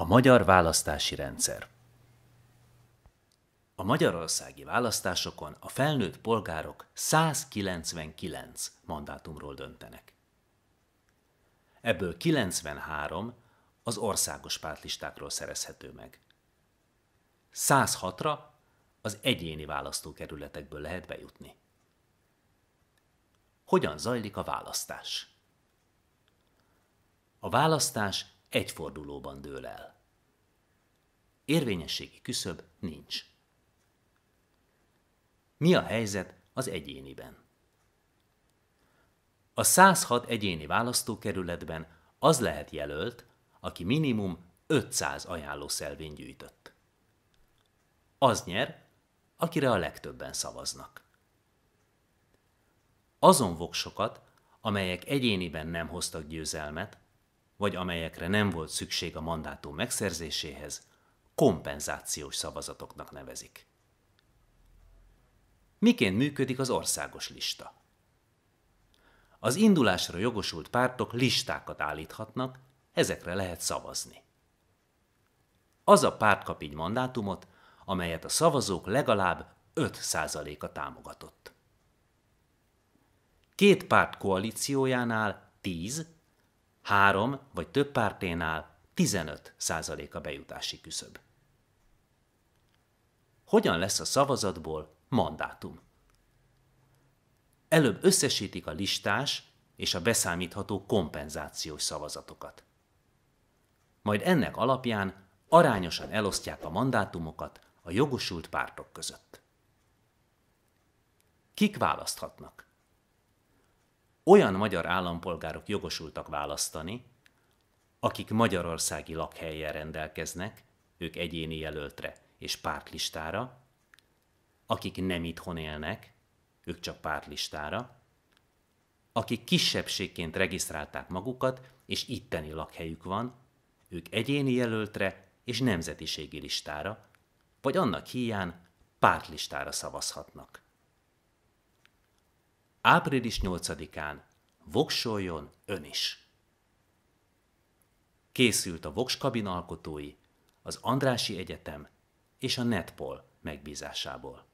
A magyar választási rendszer A magyarországi választásokon a felnőtt polgárok 199 mandátumról döntenek. Ebből 93 az országos pártlistákról szerezhető meg. 106-ra az egyéni választókerületekből lehet bejutni. Hogyan zajlik a választás? A választás egy fordulóban dől el. Érvényességi küszöb nincs. Mi a helyzet az egyéniben? A 106 egyéni választókerületben az lehet jelölt, aki minimum 500 szelvény gyűjtött. Az nyer, akire a legtöbben szavaznak. Azon voksokat, amelyek egyéniben nem hoztak győzelmet, vagy amelyekre nem volt szükség a mandátum megszerzéséhez, kompenzációs szavazatoknak nevezik. Miként működik az országos lista? Az indulásra jogosult pártok listákat állíthatnak, ezekre lehet szavazni. Az a párt kap így mandátumot, amelyet a szavazók legalább 5%-a támogatott. Két párt koalíciójánál 10 három vagy több párténál 15 a bejutási küszöb. Hogyan lesz a szavazatból mandátum? Előbb összesítik a listás és a beszámítható kompenzációs szavazatokat. Majd ennek alapján arányosan elosztják a mandátumokat a jogosult pártok között. Kik választhatnak? olyan magyar állampolgárok jogosultak választani, akik magyarországi lakhelyen rendelkeznek, ők egyéni jelöltre és pártlistára, akik nem itthon élnek, ők csak pártlistára, akik kisebbségként regisztrálták magukat, és itteni lakhelyük van, ők egyéni jelöltre és nemzetiségi listára, vagy annak hiány pártlistára szavazhatnak. Április 8-án voksoljon ön is! Készült a Voks alkotói, az Andrási Egyetem és a Netpol megbízásából.